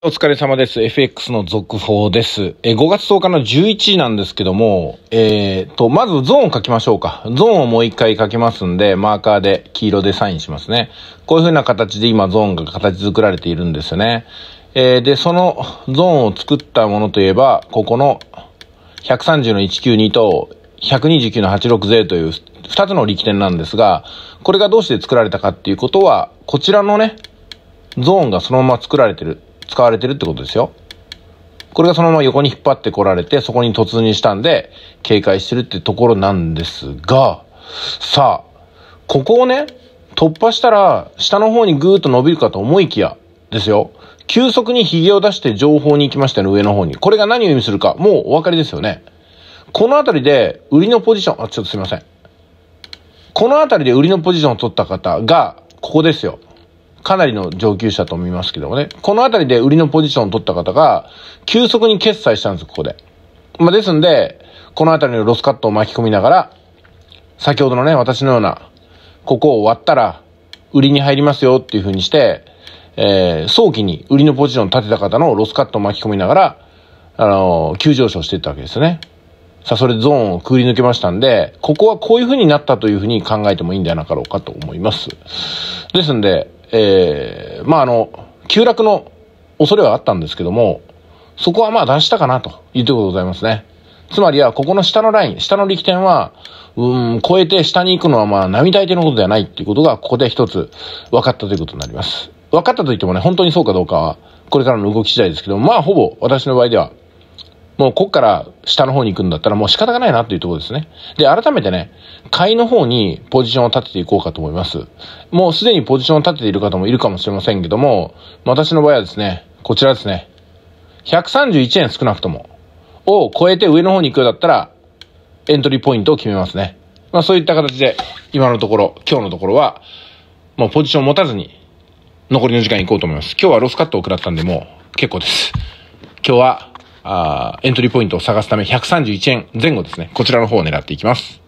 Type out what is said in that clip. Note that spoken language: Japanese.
お疲れ様です。FX の続報です。え5月10日の11時なんですけども、えー、と、まずゾーンを書きましょうか。ゾーンをもう一回書きますんで、マーカーで黄色でサインしますね。こういう風な形で今ゾーンが形作られているんですよね。えー、で、そのゾーンを作ったものといえば、ここの130の192と129の860という2つの力点なんですが、これがどうして作られたかっていうことは、こちらのね、ゾーンがそのまま作られてる。使われてるってことですよ。これがそのまま横に引っ張ってこられて、そこに突入したんで、警戒してるってところなんですが、さあ、ここをね、突破したら、下の方にぐーっと伸びるかと思いきや、ですよ。急速にヒゲを出して情報に行きましたね、上の方に。これが何を意味するか、もうお分かりですよね。この辺りで、売りのポジション、あ、ちょっとすいません。この辺りで売りのポジションを取った方が、ここですよ。かなりの上級者と見ますけどもね。このあたりで売りのポジションを取った方が、急速に決済したんです、ここで。まあ、ですんで、このあたりのロスカットを巻き込みながら、先ほどのね、私のような、ここを割ったら、売りに入りますよっていう風にして、えー、早期に売りのポジションを立てた方のロスカットを巻き込みながら、あのー、急上昇していったわけですね。さあ、それゾーンをくぐり抜けましたんで、ここはこういう風になったという風に考えてもいいんではなかろうかと思います。ですんで、えー、まああの、急落の恐れはあったんですけども、そこはまあ出したかなというところでございますね。つまりは、ここの下のライン、下の力点は、うん、超えて下に行くのはまあ並大抵のことではないっていうことが、ここで一つ分かったということになります。分かったといってもね、本当にそうかどうかは、これからの動き次第ですけども、まあほぼ私の場合では、もうこっから下の方に行くんだったらもう仕方がないなというところですね。で、改めてね、買いの方にポジションを立てていこうかと思います。もうすでにポジションを立てている方もいるかもしれませんけども、私の場合はですね、こちらですね。131円少なくとも。を超えて上の方に行くようだったら、エントリーポイントを決めますね。まあそういった形で、今のところ、今日のところは、もうポジションを持たずに、残りの時間行こうと思います。今日はロスカットを食らったんで、もう結構です。今日は、あエントリーポイントを探すため131円前後ですね。こちらの方を狙っていきます。